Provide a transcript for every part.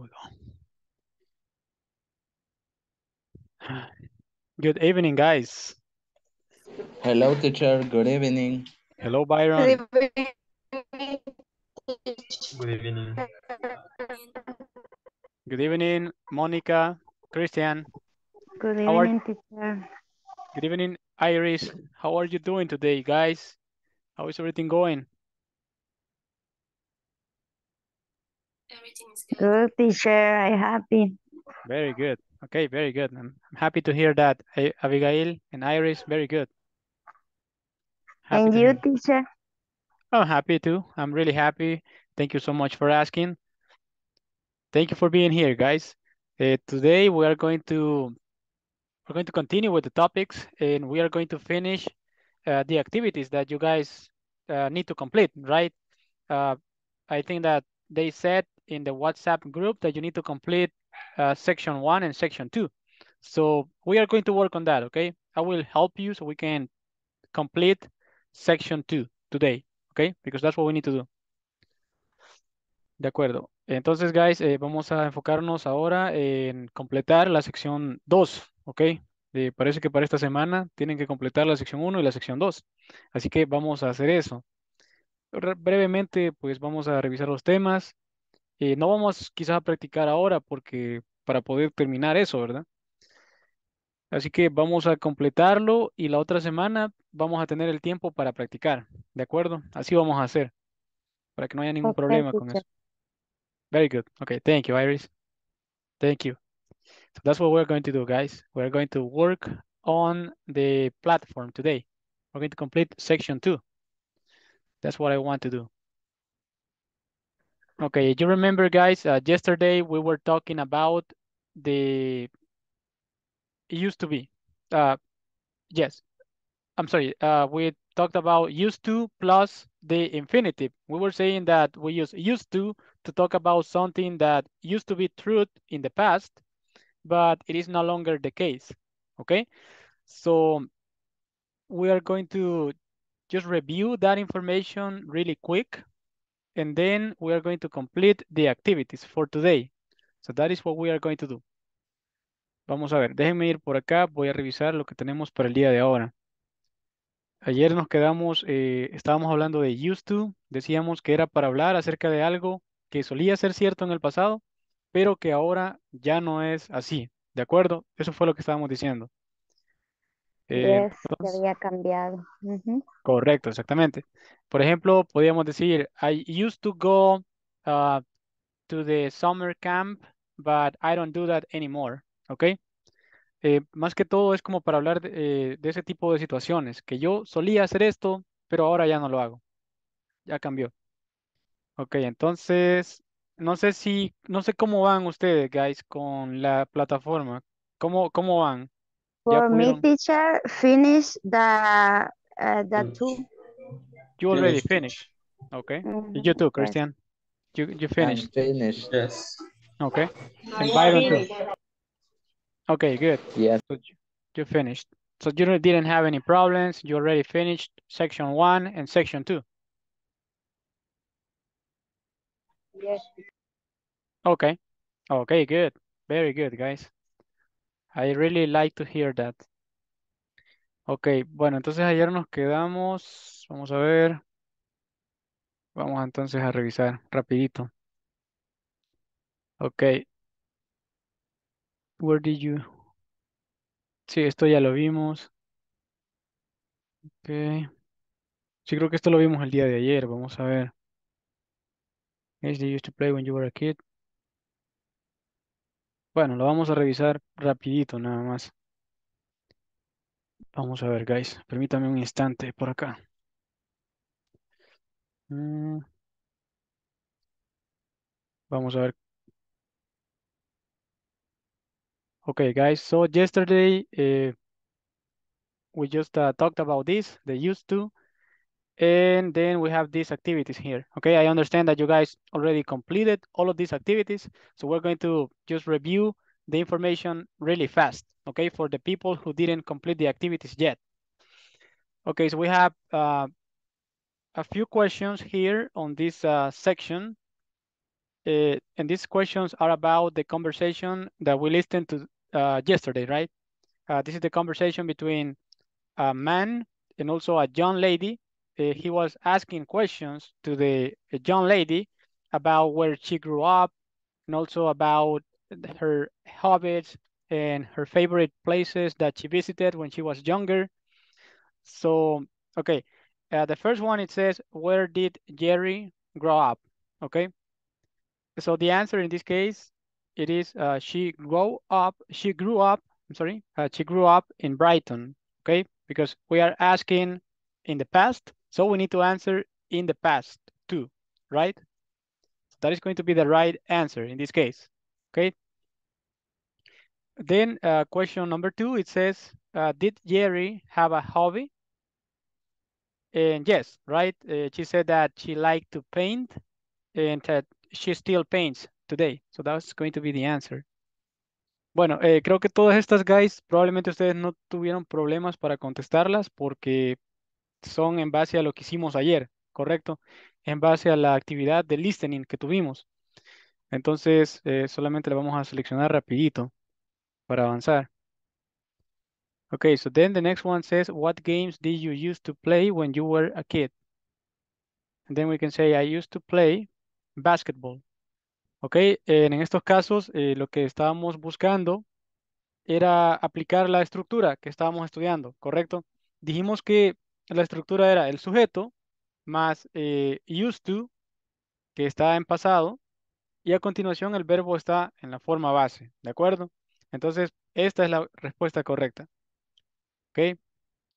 Here we go. Good evening, guys. Hello, teacher. Good evening. Hello, Byron. Good evening. Good evening. Good evening, Monica, Christian. Good evening, teacher. Good evening, Iris. How are you doing today, guys? How is everything going? Everything is good. Good teacher, I happy. Very good. Okay, very good. I'm, happy to hear that. Abigail and Iris, very good. Happy and you, teacher? I'm oh, happy too. I'm really happy. Thank you so much for asking. Thank you for being here, guys. Uh, today we are going to we're going to continue with the topics and we are going to finish uh, the activities that you guys uh, need to complete, right? Uh, I think that they said in the WhatsApp group that you need to complete uh, section one and section two. So we are going to work on that, okay? I will help you so we can complete section two today, okay? Because that's what we need to do. De acuerdo. Entonces, guys, eh, vamos a enfocarnos ahora en completar la sección 2, ¿ok? Eh, parece que para esta semana tienen que completar la sección 1 y la sección 2. Así que vamos a hacer eso. brevemente, pues vamos a revisar los temas. Eh, no vamos quizás a practicar ahora porque para poder terminar eso, ¿verdad? Así que vamos a completarlo y la otra semana vamos a tener el tiempo para practicar, ¿de acuerdo? Así vamos a hacer, para que no haya ningún problema con eso. Very good. Okay, thank you, Iris. Thank you. So that's what we're going to do, guys. We're going to work on the platform today. We're going to complete section two. That's what I want to do. Okay, you remember guys, uh, yesterday we were talking about the, it used to be, uh, yes, I'm sorry, uh, we talked about used to plus the infinitive. We were saying that we use used to to talk about something that used to be true in the past, but it is no longer the case, okay? So we are going to just review that information really quick And then we are going to complete the activities for today. So that is what we are going to do. Vamos a ver, déjenme ir por acá, voy a revisar lo que tenemos para el día de ahora. Ayer nos quedamos, eh, estábamos hablando de used to, decíamos que era para hablar acerca de algo que solía ser cierto en el pasado, pero que ahora ya no es así, ¿de acuerdo? Eso fue lo que estábamos diciendo. Eh, había cambiado. Correcto, exactamente. Por ejemplo, podríamos decir, I used to go uh, to the summer camp, but I don't do that anymore. ¿Ok? Eh, más que todo es como para hablar eh, de, ese tipo de situaciones, que yo solía hacer esto, pero ahora ya no lo hago. Ya cambió. Ok, entonces, no sé si, no sé cómo van ustedes, guys, con la plataforma. ¿Cómo, cómo van? For me, teacher, finish the uh, the mm. two. You already finished. Okay. Mm -hmm. You too, Christian. You you finished. I'm finished. Yes. Okay. And Okay, good. Yes. So you finished. So you didn't have any problems. You already finished section one and section two. Yes. Okay. Okay, good. Very good, guys. I really like to hear that. Ok, bueno, entonces ayer nos quedamos, vamos a ver, vamos entonces a revisar rapidito. Ok. Where did you? Sí, esto ya lo vimos. Ok. Sí, creo que esto lo vimos el día de ayer, vamos a ver. es used to play when you were a kid. Bueno, lo vamos a revisar rapidito nada más. Vamos a ver, guys. Permítame un instante por acá. Mm. Vamos a ver. Okay, guys. So yesterday eh, we just uh, talked about this, they used to. And then we have these activities here. Okay, I understand that you guys already completed all of these activities. So we're going to just review the information really fast, okay, for the people who didn't complete the activities yet. Okay, so we have uh, a few questions here on this uh, section. Uh, and these questions are about the conversation that we listened to uh, yesterday, right? Uh, this is the conversation between a man and also a young lady uh, he was asking questions to the young lady about where she grew up and also about her hobbies and her favorite places that she visited when she was younger. So, okay, uh, the first one it says, where did Jerry grow up? Okay, so the answer in this case, it is uh, she grew up, she grew up, I'm sorry, uh, she grew up in Brighton, okay? Because we are asking in the past so we need to answer in the past too, right? So that is going to be the right answer in this case, okay? Then uh, question number two, it says, uh, did Jerry have a hobby? And yes, right? Uh, she said that she liked to paint and that she still paints today. So that's going to be the answer. Bueno, eh, creo que todas estas guys probablemente ustedes no tuvieron problemas para contestarlas porque son en base a lo que hicimos ayer, ¿correcto? En base a la actividad de listening que tuvimos. Entonces, eh, solamente le vamos a seleccionar rapidito para avanzar. Okay, so then the next one says, what games did you used to play when you were a kid? And then we can say, I used to play basketball. Ok, en estos casos eh, lo que estábamos buscando era aplicar la estructura que estábamos estudiando, ¿correcto? Dijimos que la estructura era el sujeto más eh, used to, que está en pasado, y a continuación el verbo está en la forma base, ¿de acuerdo? Entonces, esta es la respuesta correcta. Okay?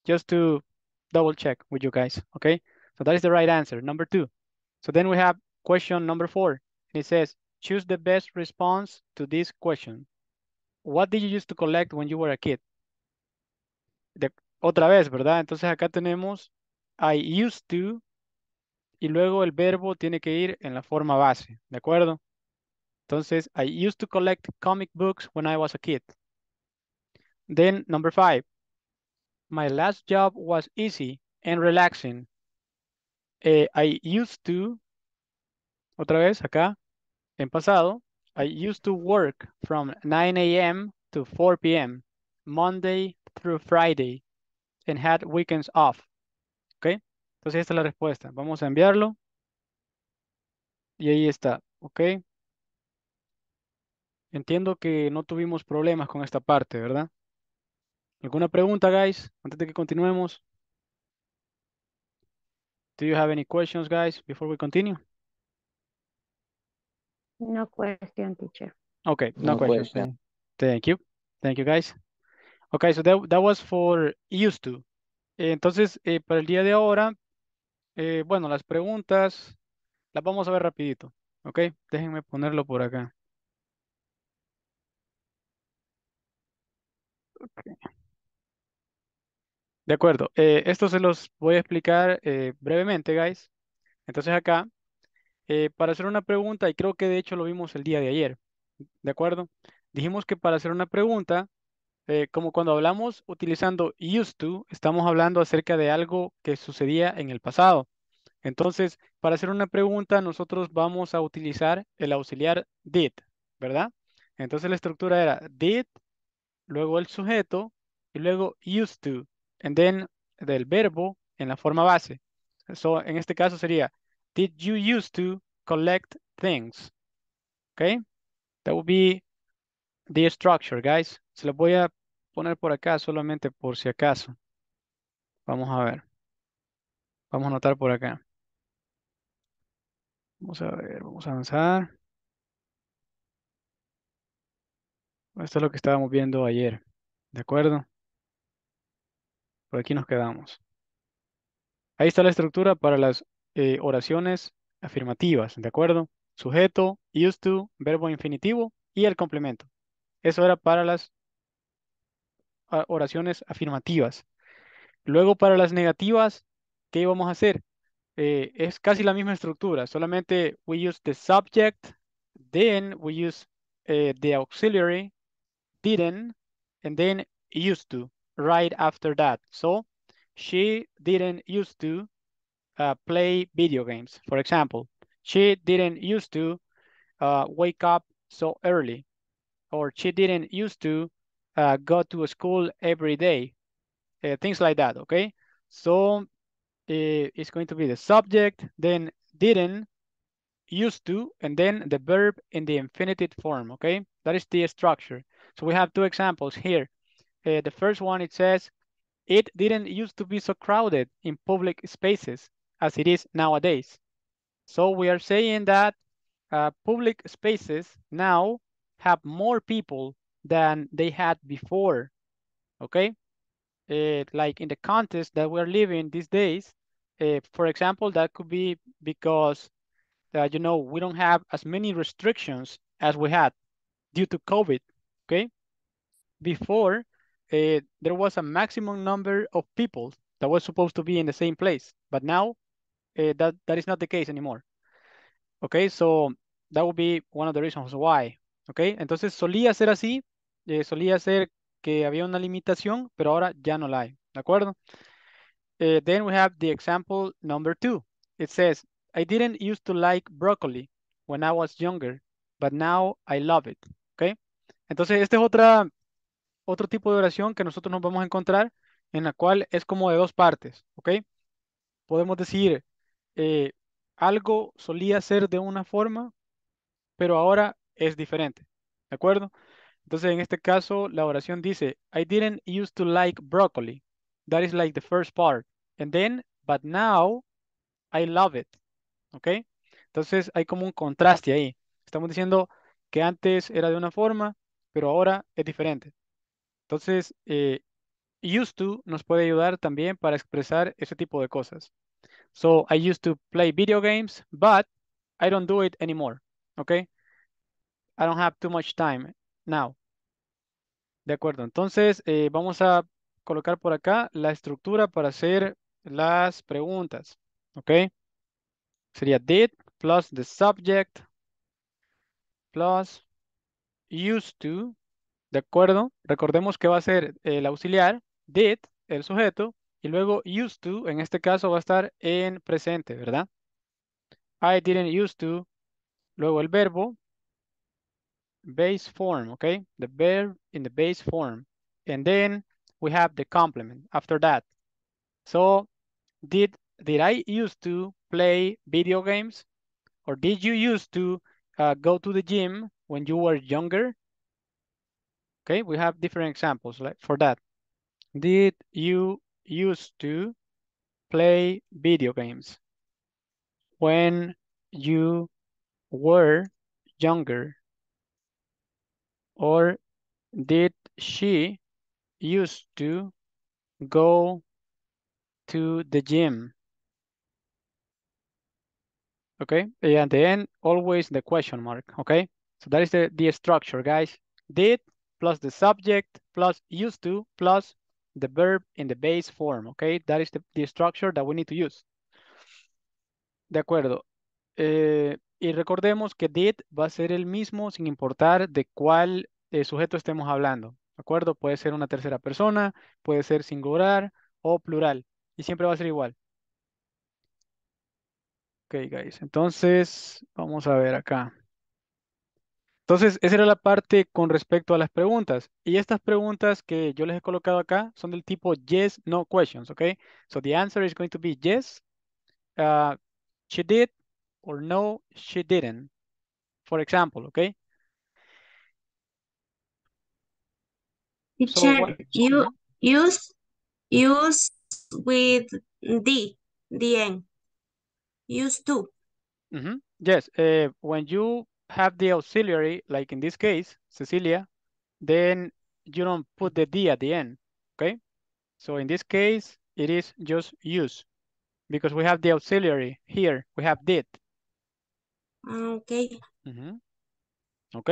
Just to double check with you guys, okay? So that is the right answer, number two. So then we have question number four. It says, choose the best response to this question. What did you use to collect when you were a kid? otra vez, ¿verdad? Entonces acá tenemos I used to y luego el verbo tiene que ir en la forma base, ¿de acuerdo? Entonces, I used to collect comic books when I was a kid. Then, number five, my last job was easy and relaxing. Eh, I used to, otra vez acá, en pasado, I used to work from 9 a.m. to 4 p.m. Monday through Friday and had weekends off. ¿Ok? Entonces esta es la respuesta. Vamos a enviarlo. Y ahí está. ¿Ok? Entiendo que no tuvimos problemas con esta parte, ¿verdad? ¿Alguna pregunta, guys? Antes de que continuemos. Do you have any questions, guys, before we continue? No question, teacher. Okay, no, no Thank you. Thank you, guys. Okay, so that, was for used to. entonces, eh, para el día de ahora, eh, bueno, las preguntas las vamos a ver rapidito. Ok, déjenme ponerlo por acá. De acuerdo, eh, esto se los voy a explicar brevemente, guys. Entonces acá, para hacer una pregunta, y creo que de hecho lo vimos el día de ayer, ¿de acuerdo? Dijimos que para hacer una pregunta, eh, como cuando hablamos utilizando used to, estamos hablando acerca de algo que sucedía en el pasado. Entonces, para hacer una pregunta, nosotros vamos a utilizar el auxiliar did, ¿verdad? Entonces la estructura era did, luego el sujeto, y luego used to, and then del verbo en la forma base. So, en este caso sería, did you used to collect things? Okay, that would be the structure, guys. Se los voy a poner por acá solamente por si acaso. Vamos a ver. Vamos a anotar por acá. Vamos a ver, vamos a avanzar. Esto es lo que estábamos viendo ayer, ¿de acuerdo? Por aquí nos quedamos. Ahí está la estructura para las eh, oraciones afirmativas, ¿de acuerdo? Sujeto, used to, verbo infinitivo y el complemento. Eso era para las oraciones afirmativas. Luego para las negativas, ¿qué vamos a hacer? Eh, es casi la misma estructura, solamente we use the subject, then we use eh, the auxiliary, didn't, and then used to, right after that. So, she didn't used to uh, play video games, for example. She didn't used to uh, wake up so early, or she didn't used to uh, go to school every day, uh, things like that, okay? So uh, it's going to be the subject, then didn't, used to, and then the verb in the infinitive form, okay? That is the structure. So we have two examples here. Uh, the first one, it says, it didn't used to be so crowded in public spaces as it is nowadays. So we are saying that uh, public spaces now have more people than they had before, okay? Uh, like in the context that we're living these days, uh, for example, that could be because, uh, you know, we don't have as many restrictions as we had due to COVID, okay? Before, uh, there was a maximum number of people that was supposed to be in the same place, but now uh, that, that is not the case anymore. Okay, so that would be one of the reasons why, okay? Entonces solía ser así, Eh, solía ser que había una limitación, pero ahora ya no la hay, ¿de acuerdo? Eh, then we have the example number two. It says, I didn't used to like broccoli when I was younger, but now I love it, ¿ok? Entonces, este es otra, otro tipo de oración que nosotros nos vamos a encontrar en la cual es como de dos partes, ¿ok? Podemos decir, eh, algo solía ser de una forma, pero ahora es diferente, ¿de acuerdo? Entonces, en este caso, la oración dice, I didn't used to like broccoli. That is like the first part. And then, but now, I love it. ¿Ok? Entonces, hay como un contraste ahí. Estamos diciendo que antes era de una forma, pero ahora es diferente. Entonces, eh, used to nos puede ayudar también para expresar ese tipo de cosas. So, I used to play video games, but I don't do it anymore. ¿Ok? I don't have too much time now. De acuerdo, entonces eh, vamos a colocar por acá la estructura para hacer las preguntas. ¿Ok? Sería did plus the subject plus used to. ¿De acuerdo? Recordemos que va a ser el auxiliar, did, el sujeto, y luego used to, en este caso va a estar en presente, ¿verdad? I didn't used to, luego el verbo, base form, okay? The verb in the base form. And then we have the complement after that. So did, did I used to play video games? Or did you used to uh, go to the gym when you were younger? Okay, we have different examples like for that. Did you used to play video games when you were younger? or did she used to go to the gym? Okay, and at the end, always the question mark, okay? So that is the, the structure, guys. Did plus the subject plus used to plus the verb in the base form, okay? That is the, the structure that we need to use. De acuerdo. Eh, Y recordemos que did va a ser el mismo sin importar de cuál eh, sujeto estemos hablando. ¿De acuerdo? Puede ser una tercera persona, puede ser singular o plural. Y siempre va a ser igual. Ok, guys. Entonces, vamos a ver acá. Entonces, esa era la parte con respecto a las preguntas. Y estas preguntas que yo les he colocado acá son del tipo yes, no questions, ¿ok? So the answer is going to be yes, ah, she did, or no, she didn't. For example, okay? Teacher, so you use use with D, the end. Use to. Mm -hmm. Yes, uh, when you have the auxiliary, like in this case, Cecilia, then you don't put the D at the end, okay? So in this case, it is just use because we have the auxiliary here, we have did, Ah, ok. Ok,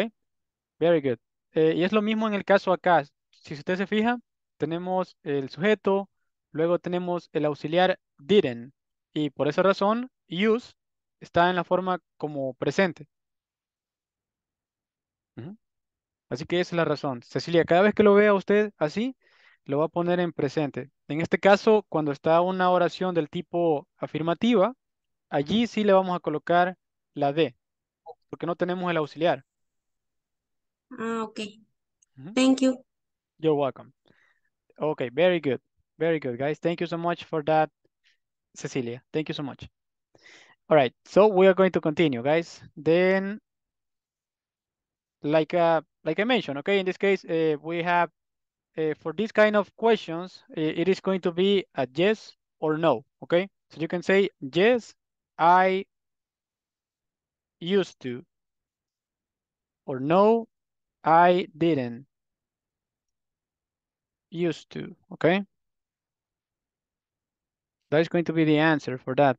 very good. Eh, y es lo mismo en el caso acá. Si usted se fija, tenemos el sujeto, luego tenemos el auxiliar didn't. Y por esa razón, use está en la forma como presente. Así que esa es la razón. Cecilia, cada vez que lo vea usted así, lo va a poner en presente. En este caso, cuando está una oración del tipo afirmativa, allí sí le vamos a colocar la D, porque no tenemos el auxiliar. Ah, ok. Thank you. You're welcome. Okay, very good. Very good, guys. Thank you so much for that, Cecilia. Thank you so much. All right, so we are going to continue, guys. Then, like uh, like I mentioned, okay, in this case, uh, we have, uh, for this kind of questions, uh, it is going to be a yes or no, okay? So you can say, yes, I used to. Or no, I didn't used to, okay? That is going to be the answer for that.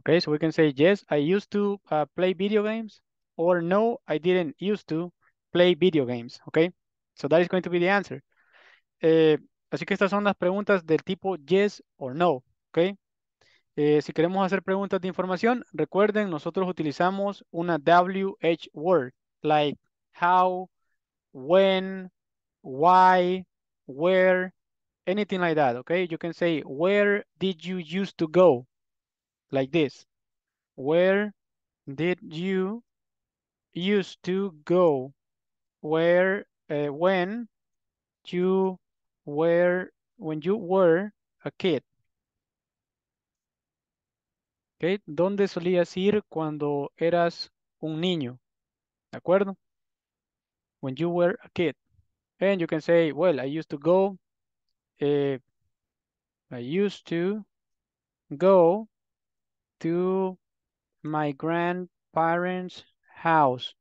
Okay, so we can say, yes, I used to uh, play video games, or no, I didn't used to play video games, okay? So that is going to be the answer. Uh, Así que estas son las preguntas del tipo yes or no, ¿ok? Eh, si queremos hacer preguntas de información, recuerden, nosotros utilizamos una WH word, like how, when, why, where, anything like that, ¿ok? You can say, where did you used to go? Like this. Where did you used to go? Where, eh, when you were when you were a kid? Okay, ¿dónde solías ir cuando eras un niño? ¿De acuerdo? When you were a kid. And you can say, well, I used to go, eh, I used to go to my grandparents' house.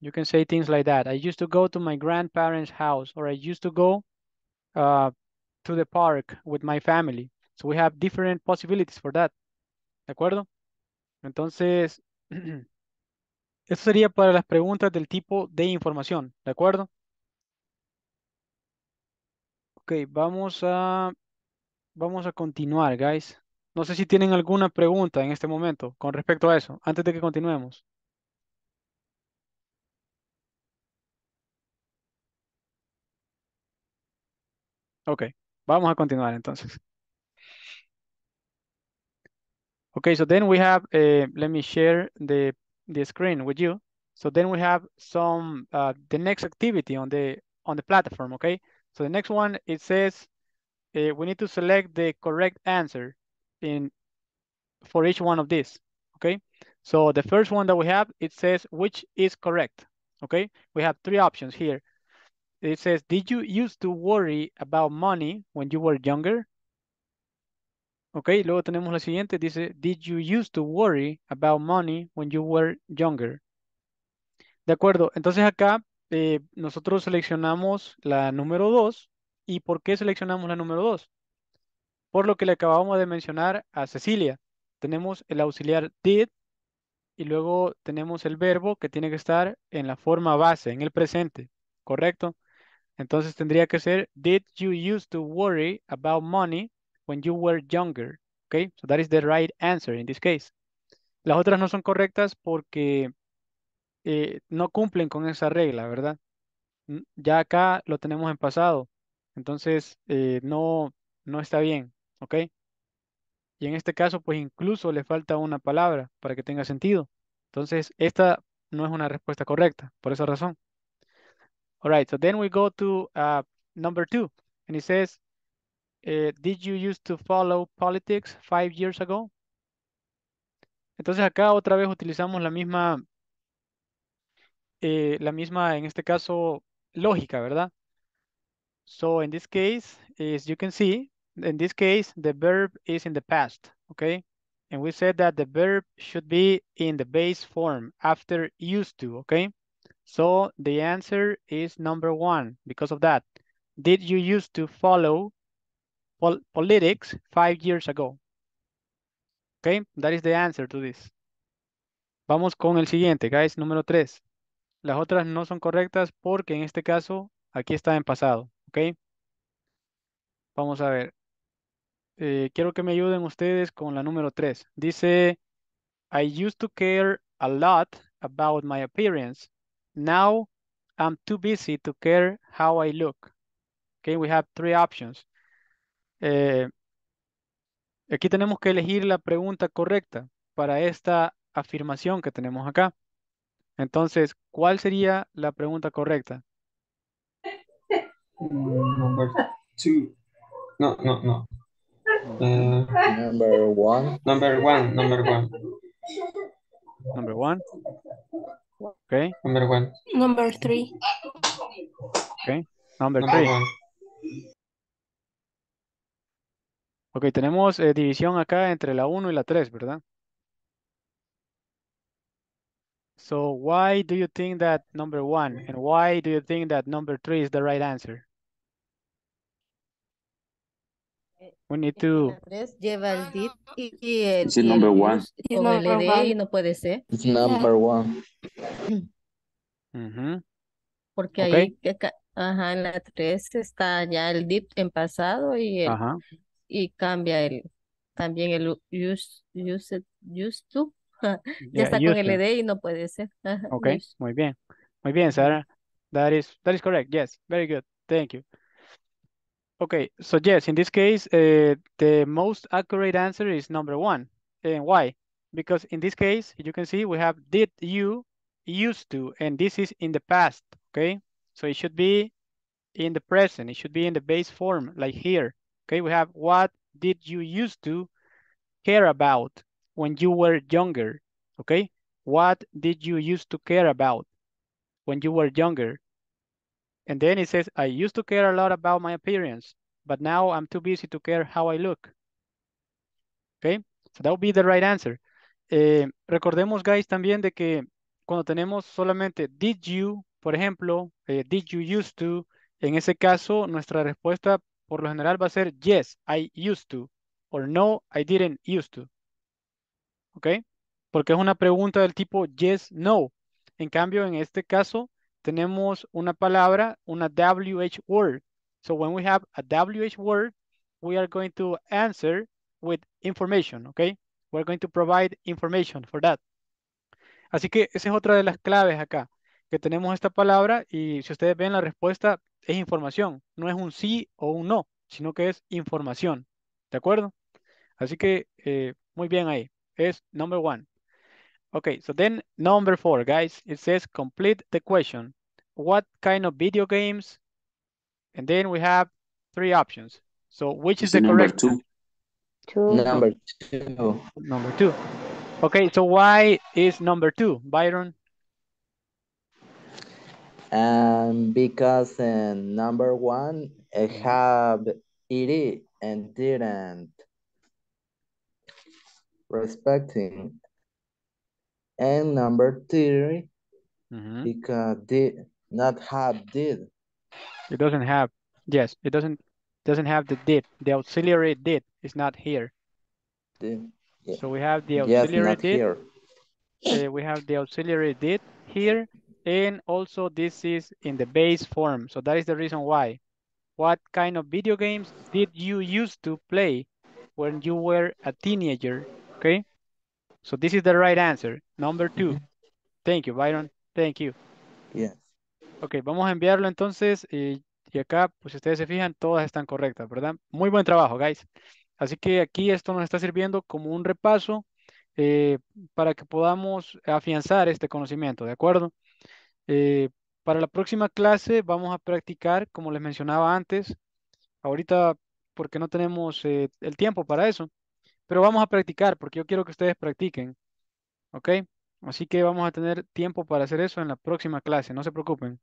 You can say things like that. I used to go to my grandparents' house or I used to go uh, to the park with my family. So we have different possibilities for that. ¿De acuerdo? Entonces, eso sería para las preguntas del tipo de información. ¿De acuerdo? Ok, vamos a, vamos a continuar, guys. No sé si tienen alguna pregunta en este momento con respecto a eso, antes de que continuemos. Ok, vamos a continuar entonces. Okay, so then we have, uh, let me share the, the screen with you. So then we have some, uh, the next activity on the, on the platform, okay? So the next one, it says uh, we need to select the correct answer in for each one of these, okay? So the first one that we have, it says which is correct, okay? We have three options here. It says, did you used to worry about money when you were younger? Ok, luego tenemos la siguiente, dice, did you used to worry about money when you were younger? De acuerdo, entonces acá eh, nosotros seleccionamos la número 2. ¿Y por qué seleccionamos la número 2? Por lo que le acabamos de mencionar a Cecilia. Tenemos el auxiliar did y luego tenemos el verbo que tiene que estar en la forma base, en el presente, ¿correcto? Entonces tendría que ser, did you used to worry about money when you were younger? Okay, so that is the right answer in this case. Las otras no son correctas porque eh, no cumplen con esa regla, ¿verdad? Ya acá lo tenemos en pasado, entonces eh, no, no está bien, ¿ok? Y en este caso, pues incluso le falta una palabra para que tenga sentido. Entonces, esta no es una respuesta correcta, por esa razón. All right, so then we go to uh, number two, and it says, uh, did you used to follow politics five years ago? Entonces acá otra vez utilizamos la misma, eh, la misma, en este caso, lógica, ¿verdad? So in this case, as you can see, in this case, the verb is in the past, okay? And we said that the verb should be in the base form after used to, okay? So the answer is number one because of that. Did you used to follow politics five years ago? Okay, that is the answer to this. Vamos con el siguiente, guys, número tres. Las otras no son correctas porque en este caso aquí está en pasado, okay? Vamos a ver. Eh, quiero que me ayuden ustedes con la número tres. Dice, I used to care a lot about my appearance. Now I'm too busy to care how I look. Okay, we have three options. Eh, aquí tenemos que elegir la pregunta correcta para esta afirmación que tenemos acá. Entonces, ¿cuál sería la pregunta correcta? Mm, number two. No, no, no. number one. Number one, number one. Number one. Okay. Number one. Number three. Okay. Number, three. Okay, tenemos eh, división acá entre la 1 y la 3, ¿verdad? So why do you think that number one and why do you think that number three is the right answer? We need to... lleva el ah, dip y, el... It's one. no puede ser. It's number one. Mhm. Porque ahí, ajá, en la tres está ya el dip en pasado y, el, y cambia el también el use, use, used to. ya está con el ed y no puede ser. Okay, ok, muy bien. Muy bien, Sara. That is, that is correct. Yes, very good. Thank you. Okay, so yes, in this case, uh, the most accurate answer is number one. And why? Because in this case, you can see we have did you used to, and this is in the past, okay? So it should be in the present. It should be in the base form, like here, okay? We have what did you used to care about when you were younger, okay? What did you used to care about when you were younger? And then it says, I used to care a lot about my appearance, but now I'm too busy to care how I look. Okay, so that would be the right answer. Eh, recordemos, guys, también de que cuando tenemos solamente did you, por ejemplo, eh, did you used to, en ese caso nuestra respuesta por lo general va a ser yes, I used to, or no, I didn't used to. Okay, Porque es una pregunta del tipo yes, no. En cambio, en este caso, tenemos una palabra, una WH word. So when we have a WH word, we are going to answer with information, okay? are going to provide information for that. Así que esa es otra de las claves acá, que tenemos esta palabra y si ustedes ven la respuesta es información, no es un sí o un no, sino que es información, ¿de acuerdo? Así que eh, muy bien ahí, es number one. Okay, so then number four, guys, it says complete the question. What kind of video games? And then we have three options. So which is the number correct? Two. two. Number two. Number two. Okay, so why is number two, Byron? Um, because uh, number one, I have it and didn't respecting and number 3 mm -hmm. because did not have did. It doesn't have, yes, it doesn't doesn't have the did. The auxiliary did is not here. Did, yeah. So we have the auxiliary yes, did. Here. Uh, we have the auxiliary did here and also this is in the base form. So that is the reason why. What kind of video games did you used to play when you were a teenager? Okay. So this is the right answer. Number two. Thank you, Byron. Thank you. Yes. Ok, vamos a enviarlo entonces. Eh, y, acá, pues si ustedes se fijan, todas están correctas, ¿verdad? Muy buen trabajo, guys. Así que aquí esto nos está sirviendo como un repaso eh, para que podamos afianzar este conocimiento, ¿de acuerdo? Eh, para la próxima clase vamos a practicar, como les mencionaba antes, ahorita porque no tenemos el tiempo para eso, pero vamos a practicar porque yo quiero que ustedes practiquen. ¿Ok? Así que vamos a tener tiempo para hacer eso en la próxima clase, no se preocupen.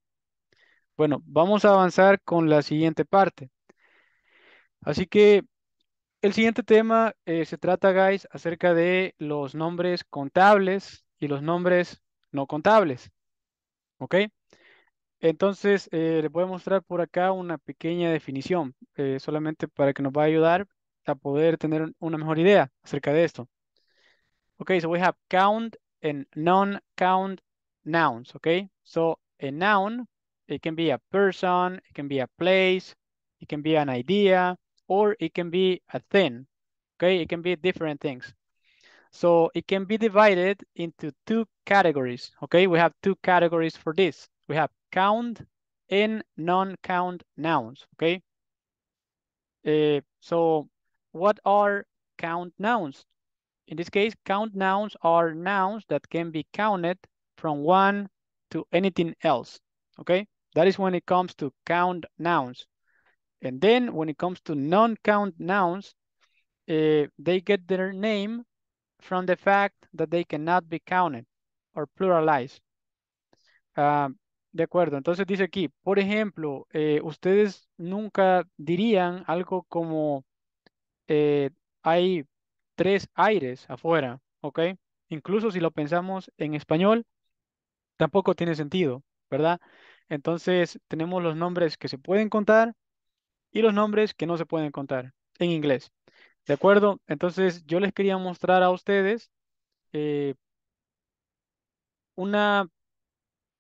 Bueno, vamos a avanzar con la siguiente parte. Así que el siguiente tema eh, se trata, guys, acerca de los nombres contables y los nombres no contables. ¿Ok? Entonces, eh, les voy a mostrar por acá una pequeña definición, eh, solamente para que nos va a ayudar poder tener una mejor idea acerca de esto. Okay, so we have count and non-count nouns, okay? So a noun, it can be a person, it can be a place, it can be an idea, or it can be a thing, okay? It can be different things. So it can be divided into two categories, okay? We have two categories for this. We have count and non-count nouns, okay? Uh, so what are count nouns? In this case, count nouns are nouns that can be counted from one to anything else, okay? That is when it comes to count nouns. And then when it comes to non-count nouns, uh, they get their name from the fact that they cannot be counted or pluralized. Uh, de acuerdo, entonces dice aquí, por ejemplo, eh, ustedes nunca dirían algo como Eh, hay tres aires afuera, ¿ok? Incluso si lo pensamos en español, tampoco tiene sentido, ¿verdad? Entonces tenemos los nombres que se pueden contar y los nombres que no se pueden contar en inglés. ¿De acuerdo? Entonces yo les quería mostrar a ustedes eh, una,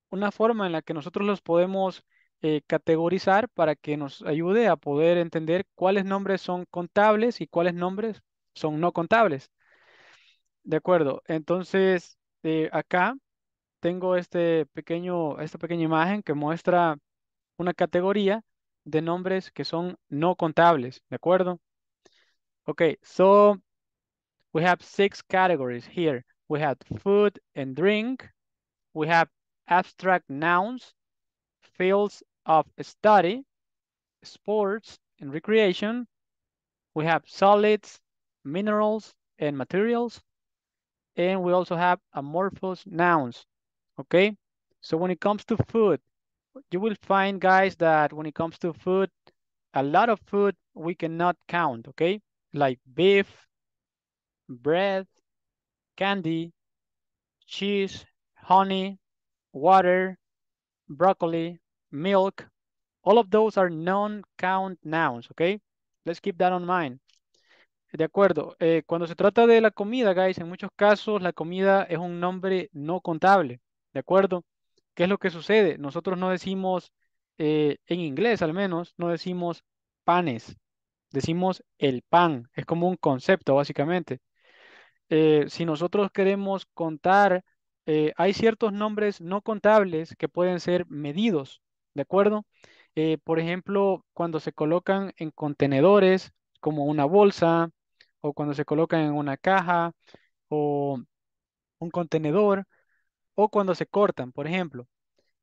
una forma en la que nosotros los podemos eh, categorizar para que nos ayude a poder entender cuáles nombres son contables y cuáles nombres son no contables. De acuerdo, entonces eh, acá tengo este pequeño, esta pequeña imagen que muestra una categoría de nombres que son no contables, ¿de acuerdo? Okay, so we have six categories here. We have food and drink. We have abstract nouns, fields of study, sports and recreation. We have solids, minerals, and materials. And we also have amorphous nouns, okay? So when it comes to food, you will find, guys, that when it comes to food, a lot of food we cannot count, okay? Like beef, bread, candy, cheese, honey, water, broccoli, milk, all of those are non-count nouns, ok? Let's keep that on mind. De acuerdo, eh, cuando se trata de la comida, guys, en muchos casos la comida es un nombre no contable, ¿de acuerdo? ¿Qué es lo que sucede? Nosotros no decimos, eh, en inglés al menos, no decimos panes, decimos el pan, es como un concepto básicamente. Eh, si nosotros queremos contar, hay ciertos nombres no contables que pueden ser medidos, ¿de acuerdo? Eh, por ejemplo, cuando se colocan en contenedores como una bolsa o cuando se colocan en una caja o un contenedor o cuando se cortan, por ejemplo.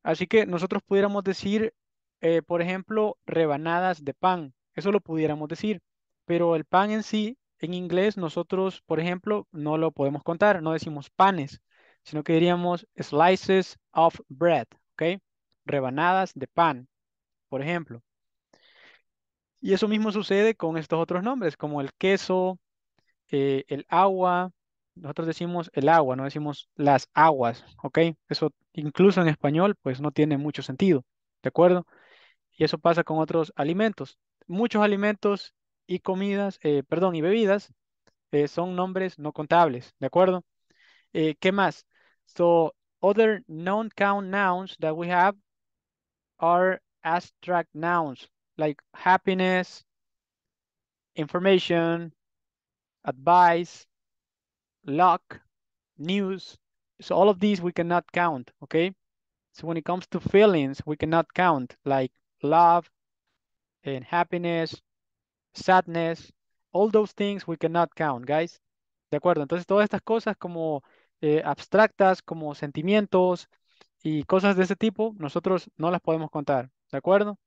Así que nosotros pudiéramos decir, eh, por ejemplo, rebanadas de pan. Eso lo pudiéramos decir, pero el pan en sí, en inglés, nosotros, por ejemplo, no lo podemos contar, no decimos panes, sino que diríamos slices of bread, ¿ok? rebanadas de pan, por ejemplo. Y eso mismo sucede con estos otros nombres, como el queso, eh, el agua. Nosotros decimos el agua, no decimos las aguas, ¿ok? Eso incluso en español, pues no tiene mucho sentido, ¿de acuerdo? Y eso pasa con otros alimentos. Muchos alimentos y comidas, eh, perdón, y bebidas eh, son nombres no contables, ¿de acuerdo? ¿Qué más? So, other non-count nouns that we have are abstract nouns like happiness, information, advice, luck, news. So all of these we cannot count, okay? So when it comes to feelings, we cannot count like love and happiness, sadness, all those things we cannot count, guys. ¿De acuerdo? Entonces todas estas cosas como eh, abstractas, como sentimientos, y cosas de ese tipo nosotros no las podemos contar, ¿de acuerdo?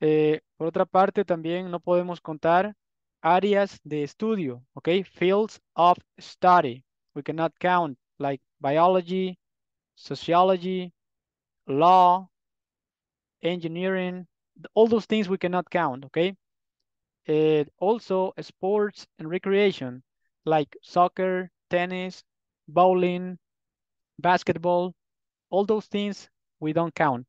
Eh, por otra parte, también no podemos contar áreas de estudio, ¿ok? Fields of study. We cannot count like biology, sociology, law, engineering, all those things we cannot count, okay? Eh, also sports and recreation like soccer, tennis, bowling, basketball, all those things we don't count.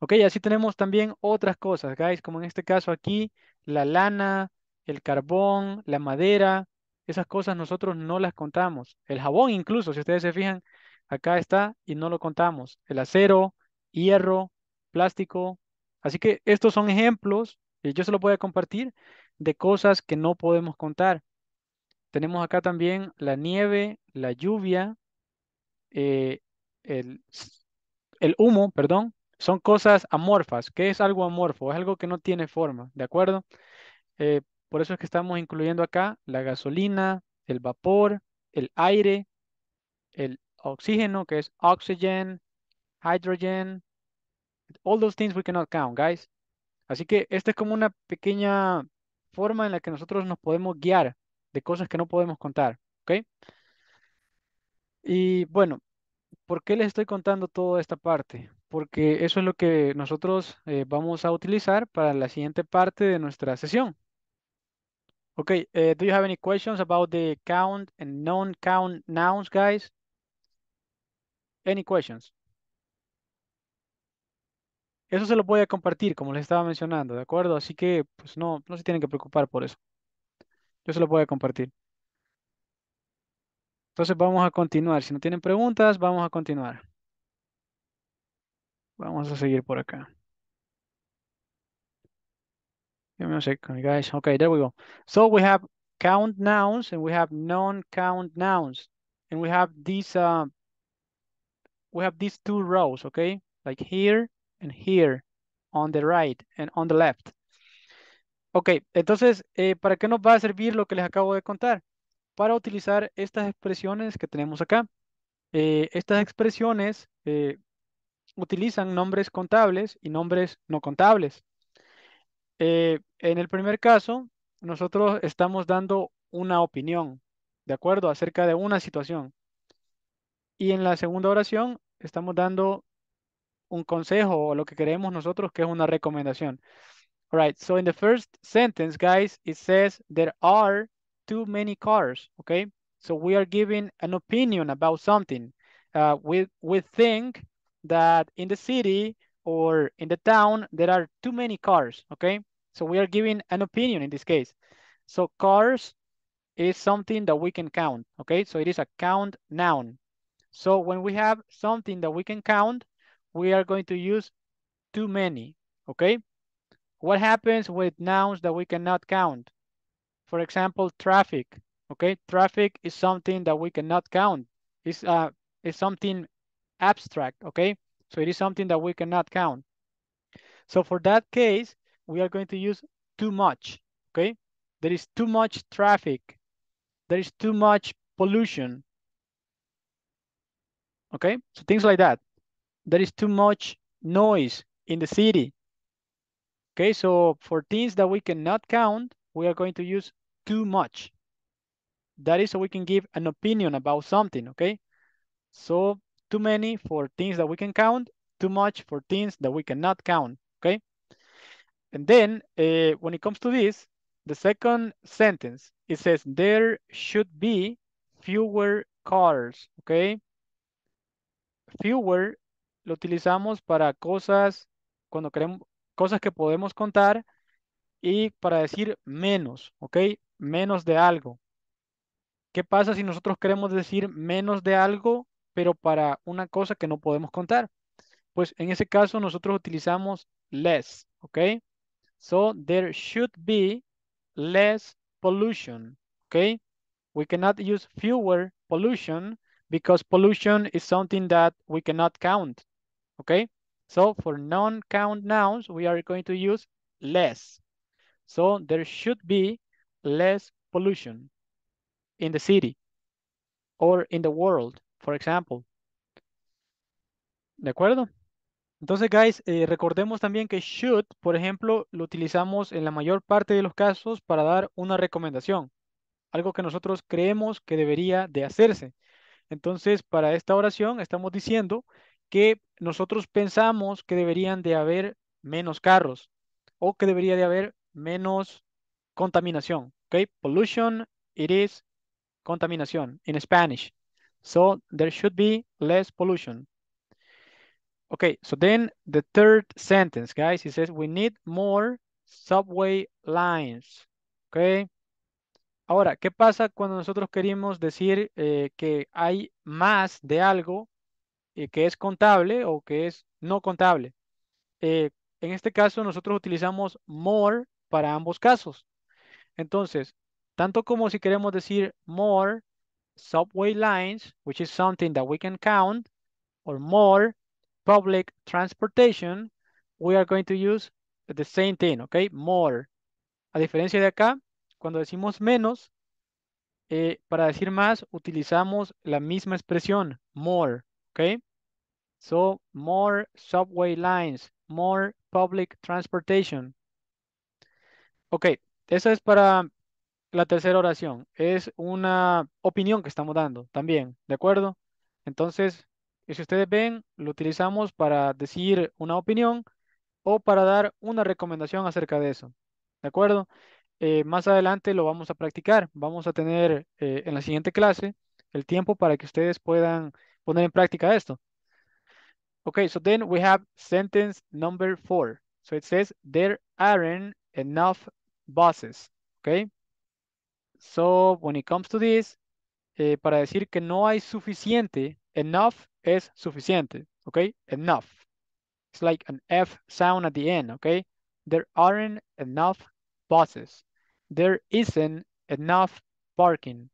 Ok, así tenemos también otras cosas, guys, como en este caso aquí, la lana, el carbón, la madera, esas cosas nosotros no las contamos. El jabón incluso, si ustedes se fijan, acá está y no lo contamos. El acero, hierro, plástico. Así que estos son ejemplos, y yo se los voy a compartir, de cosas que no podemos contar. Tenemos acá también la nieve, la lluvia, eh, el, el humo, perdón, son cosas amorfas. ¿Qué es algo amorfo? Es algo que no tiene forma, ¿de acuerdo? Eh, por eso es que estamos incluyendo acá la gasolina, el vapor, el aire, el oxígeno, que es oxygen, hydrogen, all those things we cannot count, guys. Así que esta es como una pequeña forma en la que nosotros nos podemos guiar de cosas que no podemos contar, ¿ok? Y bueno, ¿Por qué les estoy contando toda esta parte? Porque eso es lo que nosotros eh, vamos a utilizar para la siguiente parte de nuestra sesión. Ok, eh, do you have any questions about the count and non-count nouns, guys? Any questions? Eso se lo voy a compartir, como les estaba mencionando, ¿de acuerdo? Así que, pues no, no se tienen que preocupar por eso. Yo se lo voy a compartir. Entonces vamos a continuar. Si no tienen preguntas, vamos a continuar. Vamos a seguir por acá. Give me a guys. Okay, there we go. So we have count nouns and we have non-count nouns. And we have these uh, we have these two rows, okay? Like here and here on the right and on the left. Ok, entonces, eh, ¿para qué nos va a servir lo que les acabo de contar? para utilizar estas expresiones que tenemos acá. Eh, estas expresiones eh, utilizan nombres contables y nombres no contables. Eh, en el primer caso, nosotros estamos dando una opinión, ¿de acuerdo? Acerca de una situación. Y en la segunda oración, estamos dando un consejo o lo que queremos nosotros que es una recomendación. All right, so in the first sentence, guys, it says there are too many cars, okay? So we are giving an opinion about something. Uh, we, we think that in the city or in the town, there are too many cars, okay? So we are giving an opinion in this case. So cars is something that we can count, okay? So it is a count noun. So when we have something that we can count, we are going to use too many, okay? What happens with nouns that we cannot count? For example, traffic, okay? Traffic is something that we cannot count. It's, uh, it's something abstract, okay? So it is something that we cannot count. So for that case, we are going to use too much, okay? There is too much traffic. There is too much pollution, okay? So things like that. There is too much noise in the city, okay? So for things that we cannot count, we are going to use too much. That is so we can give an opinion about something, okay? So too many for things that we can count, too much for things that we cannot count, okay? And then uh, when it comes to this, the second sentence, it says there should be fewer cars, okay? Fewer lo utilizamos para cosas, cuando queremos, cosas que podemos contar y para decir menos, ¿ok? Menos de algo. ¿Qué pasa si nosotros queremos decir menos de algo, pero para una cosa que no podemos contar? Pues en ese caso nosotros utilizamos less, ¿ok? So there should be less pollution, ¿ok? We cannot use fewer pollution because pollution is something that we cannot count, ¿ok? So for non-count nouns, we are going to use less, So there should be less pollution in the city or in the world, for example. ¿De acuerdo? Entonces, guys, eh, recordemos también que should, por ejemplo, lo utilizamos en la mayor parte de los casos para dar una recomendación, algo que nosotros creemos que debería de hacerse. Entonces, para esta oración estamos diciendo que nosotros pensamos que deberían de haber menos carros o que debería de haber menos contaminación. Okay, pollution, it is contaminación in Spanish. So there should be less pollution. Okay, so then the third sentence, guys, it says we need more subway lines. Okay. Ahora, ¿qué pasa cuando nosotros queremos decir eh, que hay más de algo y eh, que es contable o que es no contable? Eh, en este caso, nosotros utilizamos more para ambos casos. Entonces, tanto como si queremos decir more subway lines, which is something that we can count, or more public transportation, we are going to use the same thing, okay? More. A diferencia de acá, cuando decimos menos, eh, para decir más utilizamos la misma expresión, more, okay? So, more subway lines, more public transportation. Ok, esa es para la tercera oración. Es una opinión que estamos dando también, ¿de acuerdo? Entonces, si ustedes ven, lo utilizamos para decir una opinión o para dar una recomendación acerca de eso, ¿de acuerdo? Eh, más adelante lo vamos a practicar. Vamos a tener eh, en la siguiente clase el tiempo para que ustedes puedan poner en práctica esto. Ok, so then we have sentence number four. So it says, there aren't enough buses, okay? So, when it comes to this, eh, para decir que no hay suficiente, enough es suficiente, ok, Enough. It's like an F sound at the end, okay? There aren't enough buses. There isn't enough parking.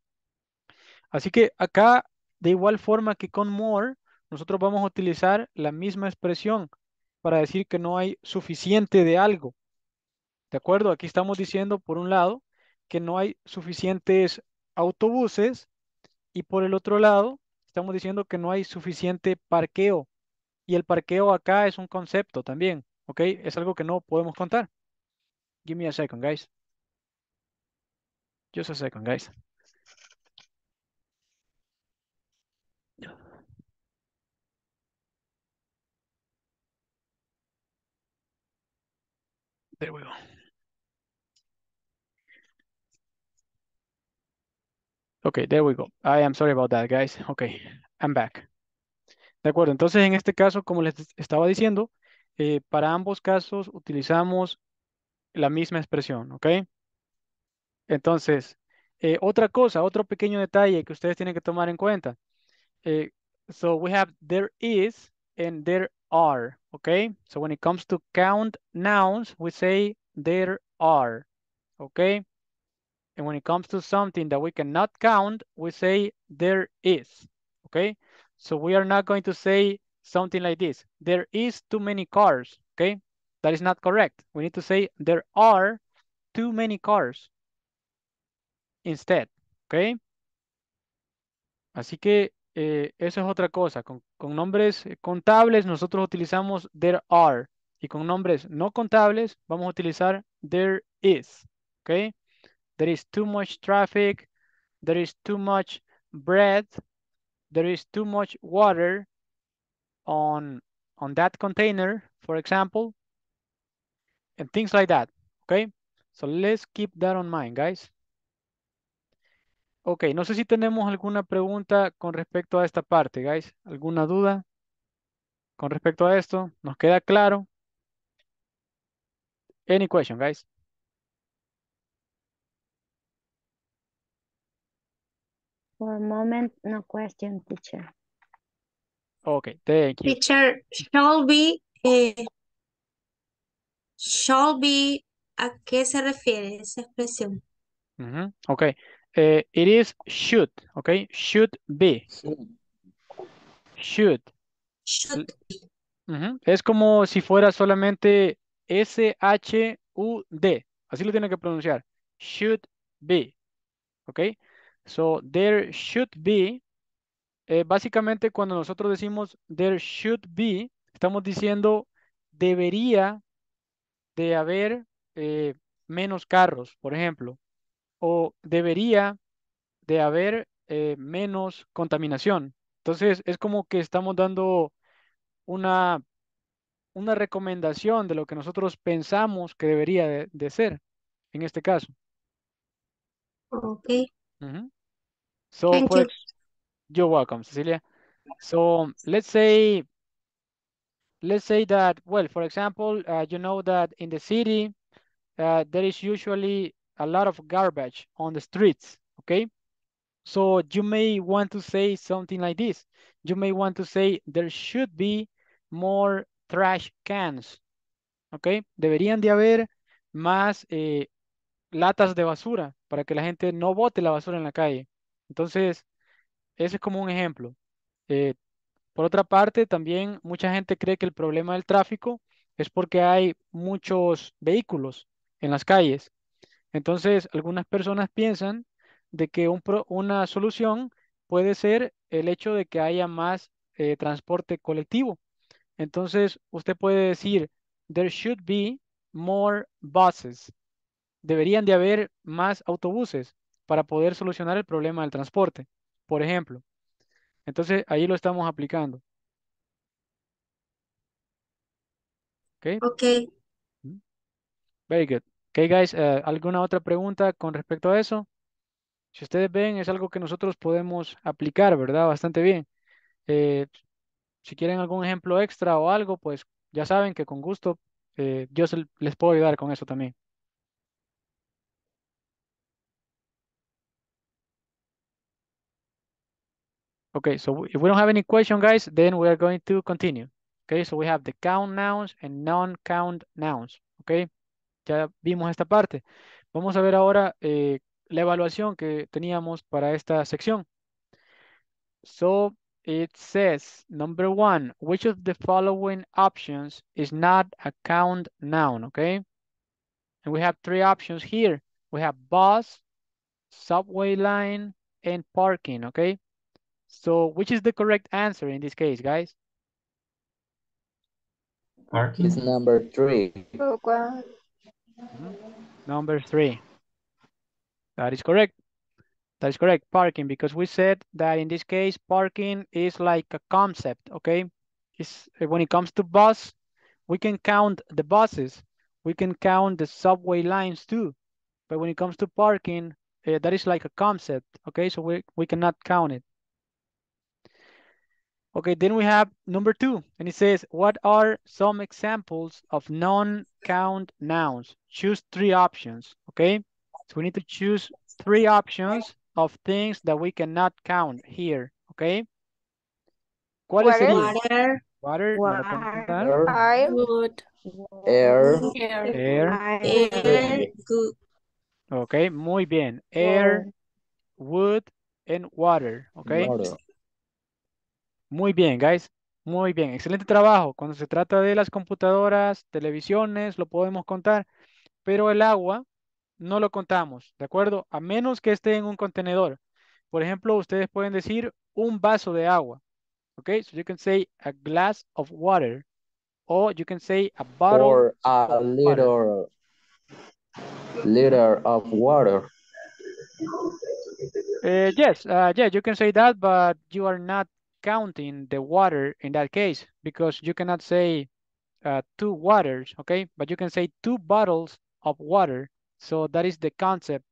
Así que acá, de igual forma que con more, nosotros vamos a utilizar la misma expresión para decir que no hay suficiente de algo. ¿De acuerdo? Aquí estamos diciendo, por un lado, que no hay suficientes autobuses y por el otro lado, estamos diciendo que no hay suficiente parqueo. Y el parqueo acá es un concepto también, ¿ok? Es algo que no podemos contar. Give me a second, guys. Just a second, guys. There we go. Okay, there we go. I am sorry about that, guys. Okay, I'm back. De acuerdo, entonces en este caso, como les estaba diciendo, eh, para ambos casos utilizamos la misma expresión, ¿ok? Entonces, eh, otra cosa, otro pequeño detalle que ustedes tienen que tomar en cuenta. Eh, so we have there is and there are, ¿ok? So when it comes to count nouns, we say there are, ¿ok? And when it comes to something that we cannot count, we say there is, okay? So we are not going to say something like this. There is too many cars, okay? That is not correct. We need to say there are too many cars instead, okay? Así que eh, eso es otra cosa. Con, nombres contables nosotros utilizamos there are y con nombres no contables vamos a utilizar there is, ok? There is too much traffic. There is too much bread. There is too much water on, on that container, for example, and things like that, okay? So let's keep that on mind, guys. Okay, no sé si tenemos alguna pregunta con respecto a esta parte, guys. ¿Alguna duda con respecto a esto? ¿Nos queda claro? Any question, guys? For moment, no question, teacher. Okay, thank you. Teacher, shall be, eh, be, ¿a qué se refiere esa expresión? Ok, Okay, eh, it is should, okay, should be. Should. Should be. Es como si fuera solamente S-H-U-D, así lo tiene que pronunciar, should be, ok So there should be, eh, básicamente cuando nosotros decimos there should be, estamos diciendo debería de haber eh, menos carros, por ejemplo, o debería de haber eh, menos contaminación. Entonces es como que estamos dando una, una recomendación de lo que nosotros pensamos que debería de, ser en este caso. Ok. Mm-hmm. So Thank for, you. you're welcome, Cecilia. So let's say, let's say that, well, for example, uh, you know that in the city, uh, there is usually a lot of garbage on the streets, okay? So you may want to say something like this. You may want to say there should be more trash cans, okay? Deberían de haber más eh, latas de basura para que la gente no bote la basura en la calle. Entonces, ese es como un ejemplo. Eh, por otra parte, también mucha gente cree que el problema del tráfico es porque hay muchos vehículos en las calles. Entonces, algunas personas piensan de que una solución puede ser el hecho de que haya más eh, transporte colectivo. Entonces, usted puede decir, there should be more buses deberían de haber más autobuses para poder solucionar el problema del transporte, por ejemplo. Entonces, ahí lo estamos aplicando. Ok Okay. Mm. Very good. guys, eh, ¿alguna otra pregunta con respecto a eso? Si ustedes ven, es algo que nosotros podemos aplicar, ¿verdad? Bastante bien. Eh, si quieren algún ejemplo extra o algo, pues ya saben que con gusto eh, yo les puedo ayudar con eso también. Okay, so if we don't have any question, guys, then we are going to continue. Okay, so we have the count nouns and non-count nouns. Okay, ya vimos esta parte. Vamos a ver ahora eh, la evaluación que teníamos para esta sección. So it says, number one, which of the following options is not a count noun, okay? And we have three options here. We have bus, subway line, and parking, okay? So which is the correct answer in this case, guys? It's number three. Oh, mm-hmm. Number three. That is correct. That is correct, parking, because we said that in this case, parking is like a concept, okay? It's, eh, when it comes to bus, we can count the buses, we can count the subway lines too. But when it comes to parking, uh, that is like a concept, okay? So we, we cannot count it. Okay, then we have number two, and it says, what are some examples of non-count nouns? Choose three options, okay? So we need to choose three options of things that we cannot count here, okay? What water, is it? Water. Water. Water. Air. Wood. Air. Air. Air. Air. Okay, muy bien. Air, wood, and water, okay? Water. Muy bien, guys. Muy bien. Excelente trabajo. Cuando se trata de las computadoras, televisiones, lo podemos contar, pero el agua no lo contamos, ¿de acuerdo? A menos que esté en un contenedor. Por ejemplo, ustedes pueden decir un vaso de agua. ¿ok? so you can say a glass of water. Or you can say a bottle or a liter, liter of water. Eh, yes, uh, you can say that, but you are not counting the water in that case because you cannot say uh, two waters, okay? But you can say two bottles of water. So that is the concept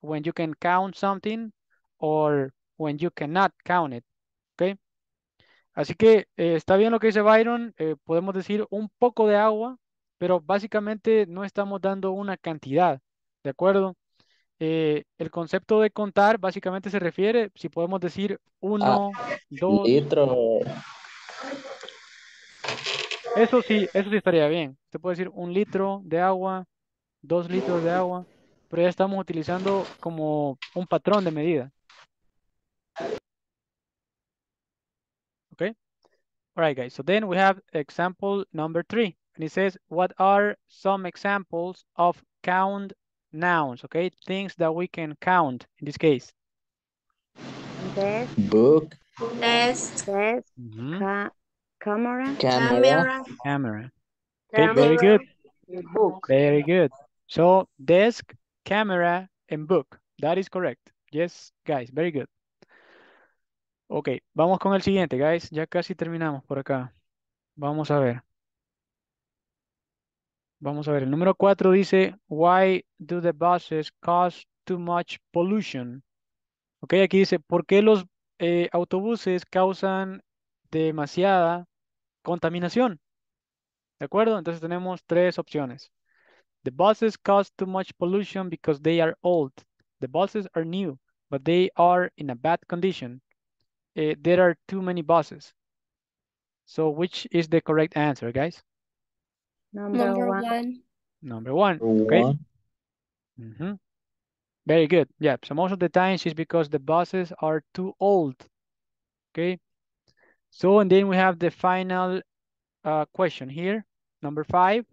when you can count something or when you cannot count it, okay? Así que eh, está bien lo que dice Byron, eh, podemos decir un poco de agua, pero básicamente no estamos dando una cantidad, ¿de acuerdo? Eh, el concepto de contar básicamente se refiere, si podemos decir, ah, uno, dos. Eso sí, eso sí estaría bien. Se puede decir un litro de agua, dos litros de agua, pero ya estamos utilizando como un patrón de medida. Okay. All right, guys. So then we have example number three. And it says, what are some examples of count nouns, okay? Things that we can count in this case. Desk. Book. Desk. camera. Camera. very good. Book. Very good. So desk, camera, and book. That is correct. Yes, guys, very good. Ok, vamos con el siguiente, guys. Ya casi terminamos por acá. Vamos a ver. Vamos a ver, el número cuatro dice, why do the buses cause too much pollution? Ok, aquí dice, ¿por qué los eh, autobuses causan demasiada contaminación? ¿De acuerdo? Entonces tenemos tres opciones. The buses cause too much pollution because they are old. The buses are new, but they are in a bad condition. Eh, there are too many buses. So which is the correct answer, guys? Number, one. Number one. Okay. One. Mm -hmm. Very good. Yeah. So most of the times it's because the buses are too old. Okay. So, and then we have the final uh, question here. Number five,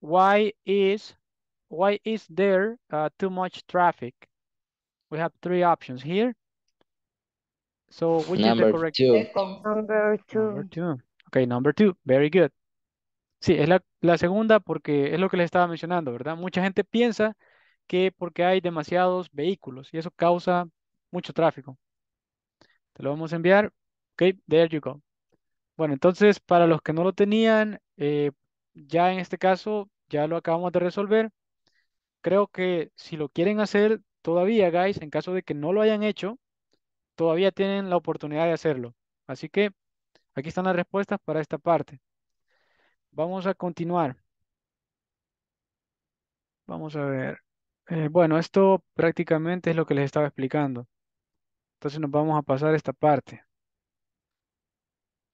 why is, why is there uh, too much traffic? We have three options here. So which number is the correct? Two. Number two. Number two. Okay, number two. Very good. Sí, es la, segunda porque es lo que les estaba mencionando, ¿verdad? Mucha gente piensa que porque hay demasiados vehículos y eso causa mucho tráfico. Te lo vamos a enviar. Ok, there you go. Bueno, entonces para los que no lo tenían, eh, ya en este caso ya lo acabamos de resolver. Creo que si lo quieren hacer todavía, guys, en caso de que no lo hayan hecho, todavía tienen la oportunidad de hacerlo. Así que aquí están las respuestas para esta parte. Vamos a continuar. Vamos a ver. Eh, bueno, esto prácticamente es lo que les estaba explicando. Entonces nos vamos a pasar a esta parte.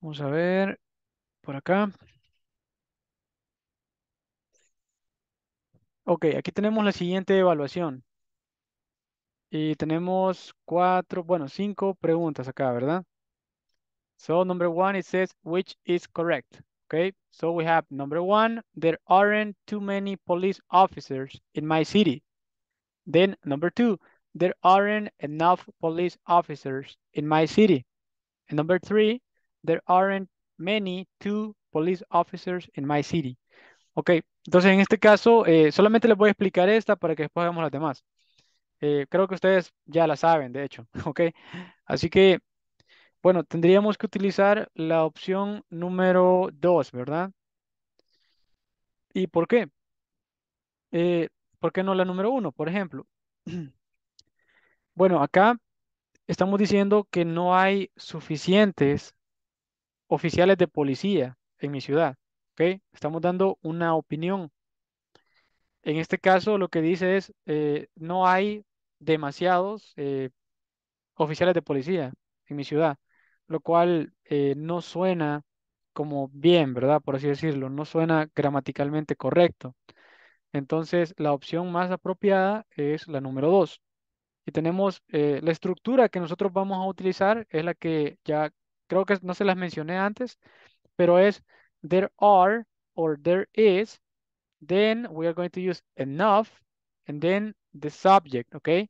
Vamos a ver por acá. Ok, aquí tenemos la siguiente evaluación. Y tenemos cuatro, bueno, cinco preguntas acá, ¿verdad? So, number one, it says, which is correct? Okay, so we have number one, there aren't too many police officers in my city. Then number two, there aren't enough police officers in my city. And number three, there aren't many two police officers in my city. Ok, entonces en este caso eh, solamente les voy a explicar esta para que después hagamos las demás. Eh, creo que ustedes ya la saben, de hecho, ok. Así que Bueno, tendríamos que utilizar la opción número 2, ¿verdad? ¿Y por qué? Eh, ¿Por qué no la número 1, por ejemplo? Bueno, acá estamos diciendo que no hay suficientes oficiales de policía en mi ciudad, ¿ok? Estamos dando una opinión. En este caso lo que dice es, eh, no hay demasiados eh, oficiales de policía en mi ciudad lo cual eh, no suena como bien, ¿verdad? Por así decirlo, no suena gramaticalmente correcto. Entonces, la opción más apropiada es la número dos. Y tenemos eh, la estructura que nosotros vamos a utilizar, es la que ya creo que no se las mencioné antes, pero es there are or there is, then we are going to use enough, and then the subject, okay?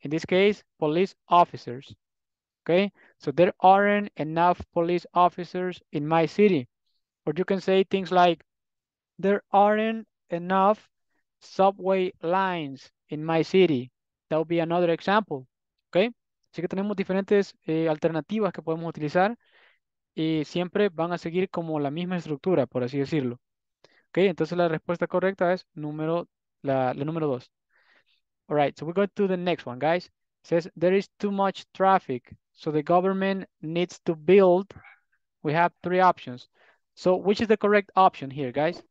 In this case, police officers. okay? So there aren't enough police officers in my city. Or you can say things like, there aren't enough subway lines in my city. That would be another example, okay? Así que tenemos diferentes eh, alternativas que podemos utilizar y siempre van a seguir como la misma estructura, por así decirlo. Ok, entonces la respuesta correcta es número, la, la número 2. All right, so we go to the next one, guys. It says, there is too much traffic. So the government needs to build. We have three options. So which is the correct option here, guys?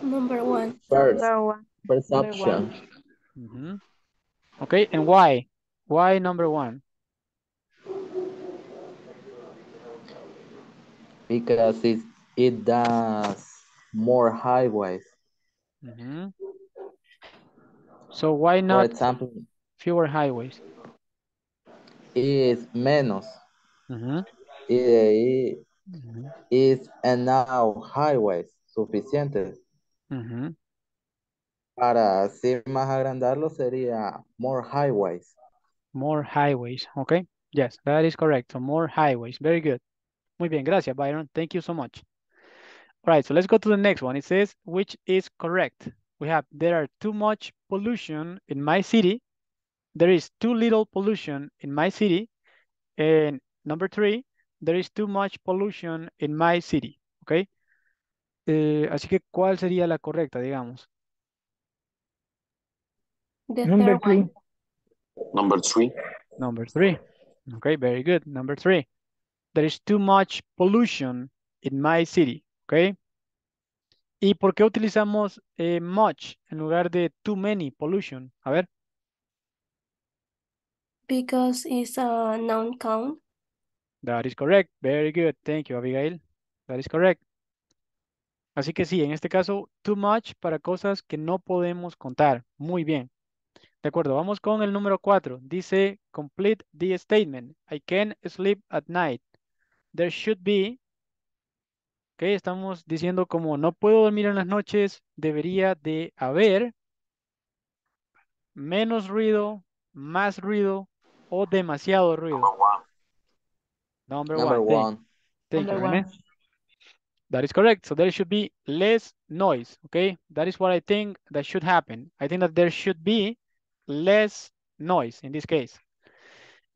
Number one. First, number one. first option. One. Mm -hmm. Okay, and why? Why number one? Because it, it does more highways. Mm -hmm. So why not For example, fewer highways? is menos. Uh -huh. Y de ahí uh -huh. is and now highways suficientes. Uh -huh. Para así más agrandarlo sería more highways. More highways, okay. Yes, that is correct. So more highways, very good. Muy bien, gracias Byron. Thank you so much. All right, so let's go to the next one. It says, which is correct? We have, there are too much pollution in my city there is too little pollution in my city. And number three, there is too much pollution in my city, Okay. Eh, así que, ¿cuál sería la correcta, digamos? The number three. One. Number three. Number three. Okay, very good. Number three. There is too much pollution in my city, Okay. ¿Y por qué utilizamos eh, much en lugar de too many pollution? A ver. because it's a non count. That is correct. Very good. Thank you, Abigail. That is correct. Así que sí, en este caso, too much para cosas que no podemos contar. Muy bien. De acuerdo, vamos con el número 4. Dice, complete the statement. I can sleep at night. There should be. Ok, estamos diciendo como no puedo dormir en las noches, debería de haber menos ruido, más ruido, o demasiado ruido? Number one. Number, one. Thank, Number you, one. That is correct. So there should be less noise, okay? That is what I think that should happen. I think that there should be less noise in this case.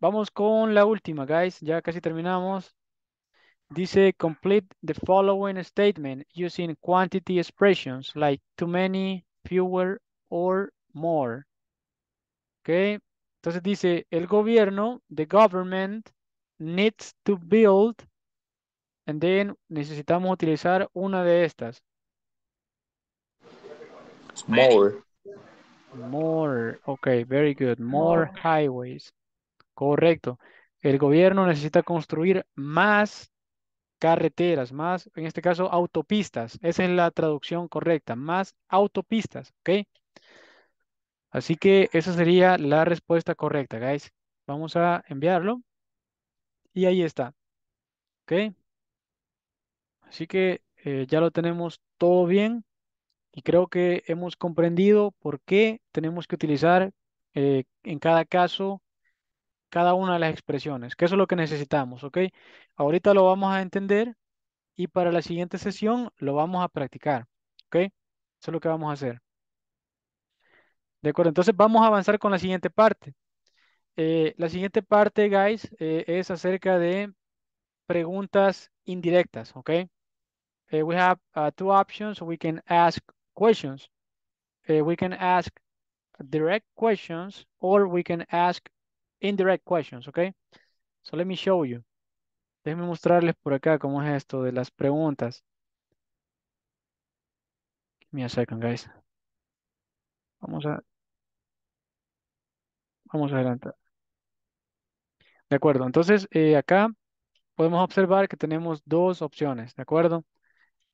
Vamos con la última, guys. Ya casi terminamos. Dice, complete the following statement using quantity expressions like too many, fewer, or more. Okay, Entonces dice, el gobierno, the government, needs to build, and then necesitamos utilizar una de estas. More. More, ok, very good. More, highways. Correcto. El gobierno necesita construir más carreteras, más, en este caso, autopistas. Esa es la traducción correcta, más autopistas, ¿ok? Así que esa sería la respuesta correcta, guys. Vamos a enviarlo. Y ahí está. ¿Ok? Así que eh, ya lo tenemos todo bien. Y creo que hemos comprendido por qué tenemos que utilizar eh, en cada caso cada una de las expresiones, que eso es lo que necesitamos, ¿ok? Ahorita lo vamos a entender y para la siguiente sesión lo vamos a practicar, ¿ok? Eso es lo que vamos a hacer. De acuerdo, entonces vamos a avanzar con la siguiente parte. Eh, la siguiente parte, guys, eh, es acerca de preguntas indirectas, ¿ok? Eh, we have uh, two options. We can ask questions. we can ask direct questions or we can ask indirect questions, ¿ok? So let me show you. Déjenme mostrarles por acá cómo es esto de las preguntas. Give me a second, guys. Vamos a, vamos a adelantar. De acuerdo, entonces eh, acá podemos observar que tenemos dos opciones, ¿de acuerdo?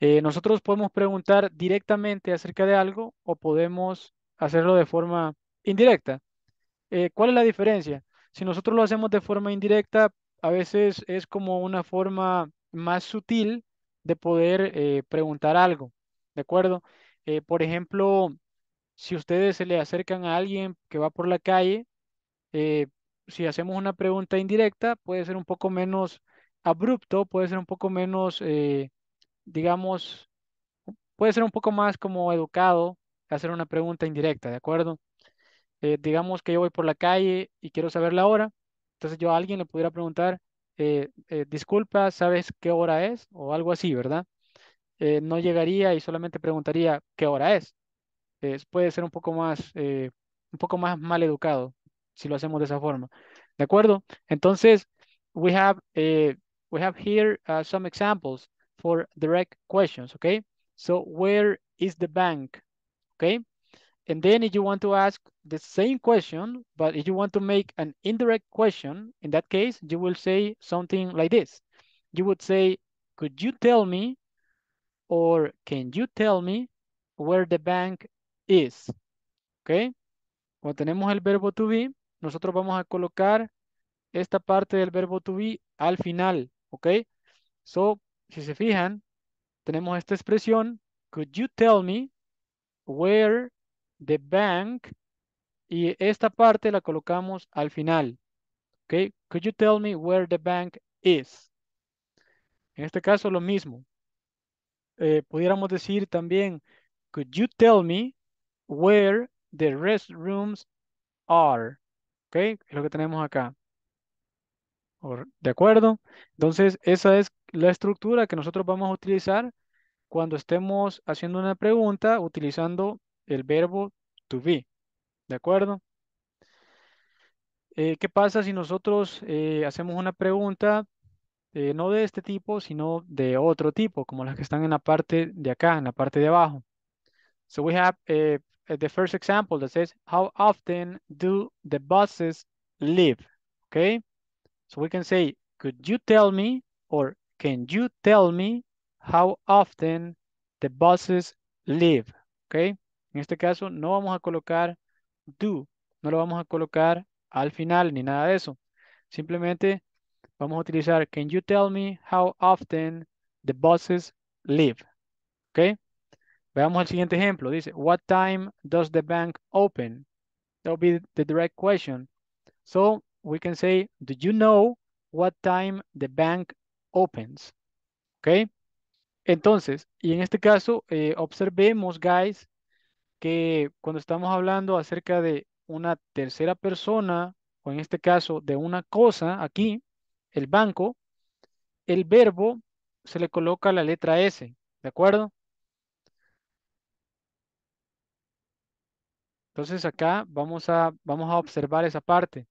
Eh, nosotros podemos preguntar directamente acerca de algo o podemos hacerlo de forma indirecta. Eh, ¿Cuál es la diferencia? Si nosotros lo hacemos de forma indirecta, a veces es como una forma más sutil de poder preguntar algo, ¿de acuerdo? por ejemplo, si ustedes se le acercan a alguien que va por la calle, eh, si hacemos una pregunta indirecta, puede ser un poco menos abrupto, puede ser un poco menos, eh, digamos, puede ser un poco más como educado hacer una pregunta indirecta, ¿de acuerdo? Eh, digamos que yo voy por la calle y quiero saber la hora, entonces yo a alguien le pudiera preguntar, disculpa, ¿sabes qué hora es? O algo así, ¿verdad? no llegaría y solamente preguntaría qué hora es, es, puede ser un poco más, eh, un poco más mal educado si lo hacemos de esa forma. ¿De acuerdo? Entonces, we have, eh, we have here uh, some examples for direct questions, okay? So, where is the bank? Okay? And then if you want to ask the same question, but if you want to make an indirect question, in that case, you will say something like this. You would say, could you tell me or can you tell me where the bank is. ¿Ok? Cuando tenemos el verbo to be, nosotros vamos a colocar esta parte del verbo to be al final. ¿Ok? So, si se fijan, tenemos esta expresión. Could you tell me where the bank? Y esta parte la colocamos al final. ¿Ok? Could you tell me where the bank is? En este caso, lo mismo. Eh, pudiéramos decir también, could you tell me where the restrooms are. ¿Ok? Es lo que tenemos acá. ¿De acuerdo? Entonces, esa es la estructura que nosotros vamos a utilizar cuando estemos haciendo una pregunta utilizando el verbo to be. ¿De acuerdo? Eh, ¿Qué pasa si nosotros eh, hacemos una pregunta eh, no de este tipo, sino de otro tipo, como las que están en la parte de acá, en la parte de abajo? So we have Uh, the first example that says, how often do the buses leave? Okay, so we can say, could you tell me or can you tell me how often the buses leave? Okay, en este caso no vamos a colocar do, no lo vamos a colocar al final ni nada de eso. Simplemente vamos a utilizar, can you tell me how often the buses leave? Okay. Veamos el siguiente ejemplo. Dice, what time does the bank open? That would be the direct question. So we can say, do you know what time the bank opens? Okay. Entonces, y en este caso, eh, observemos, guys, que cuando estamos hablando acerca de una tercera persona, o en este caso de una cosa, aquí, el banco, el verbo se le coloca la letra S, ¿de acuerdo? Entonces acá vamos a, vamos a observar esa parte.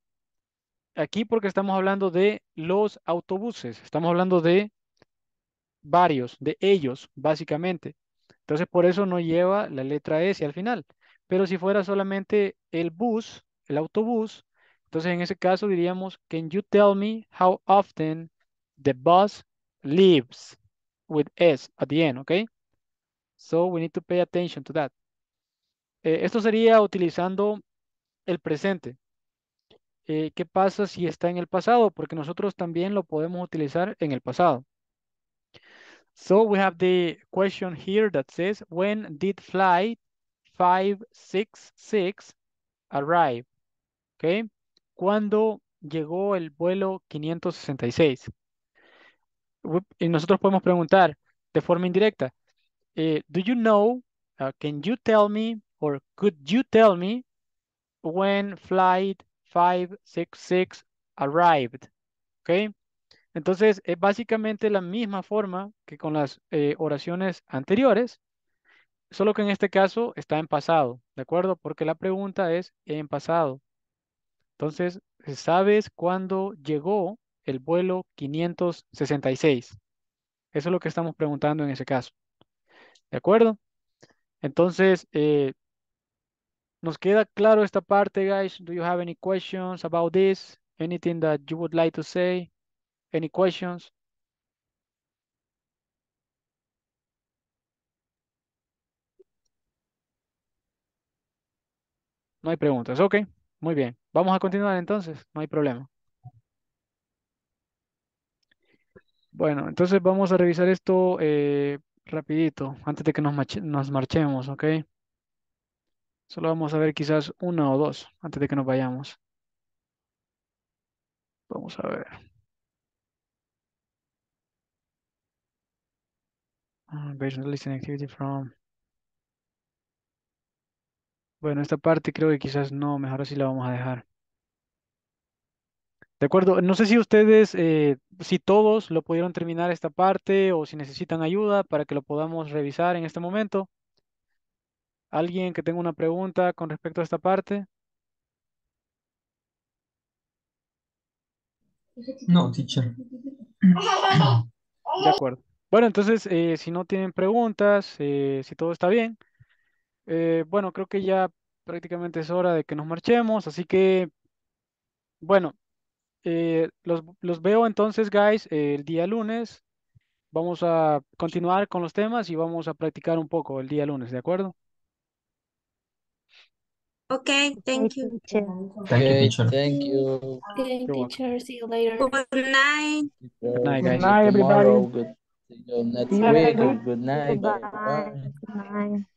Aquí porque estamos hablando de los autobuses, estamos hablando de varios, de ellos, básicamente. Entonces por eso no lleva la letra S al final. Pero si fuera solamente el bus, el autobús, entonces en ese caso diríamos, can you tell me how often the bus leaves with S at the end, okay? So we need to pay attention to that. Eh, esto sería utilizando el presente. Eh, ¿Qué pasa si está en el pasado? Porque nosotros también lo podemos utilizar en el pasado. So we have the question here that says, when did flight 566 arrive? Okay. ¿Cuándo llegó el vuelo 566? Y nosotros podemos preguntar de forma indirecta, eh, do you know, uh, can you tell me Or could you tell me when flight 566 arrived? ¿Ok? Entonces, es básicamente la misma forma que con las eh, oraciones anteriores, solo que en este caso está en pasado, ¿de acuerdo? Porque la pregunta es en pasado. Entonces, ¿sabes cuándo llegó el vuelo 566? Eso es lo que estamos preguntando en ese caso. ¿De acuerdo? Entonces, eh, nos queda claro esta parte, guys. Do you have any questions about this? Anything that you would like to say? Any questions? No hay preguntas. Ok, muy bien. Vamos a continuar entonces. No hay problema. Bueno, entonces vamos a revisar esto eh, rapidito, antes de que nos, nos marchemos, ¿ok? Solo vamos a ver quizás una o dos antes de que nos vayamos. Vamos a ver. Ah, activity from... Bueno, esta parte creo que quizás no, mejor así la vamos a dejar. De acuerdo, no sé si ustedes, eh, si todos lo pudieron terminar esta parte o si necesitan ayuda para que lo podamos revisar en este momento. ¿Alguien que tenga una pregunta con respecto a esta parte? No, teacher. De acuerdo. Bueno, entonces, eh, si no tienen preguntas, eh, si todo está bien, eh, bueno, creo que ya prácticamente es hora de que nos marchemos, así que, bueno, los, los, veo entonces, guys, el día lunes. Vamos a continuar con los temas y vamos a practicar un poco el día lunes, ¿de acuerdo? Okay, thank you. Thank you, teacher. Thank you. Okay, teacher. See you later. Good night. Good night, guys. Good night, everybody. Tomorrow. Good, you know, next week. Good night. Bye. Good night.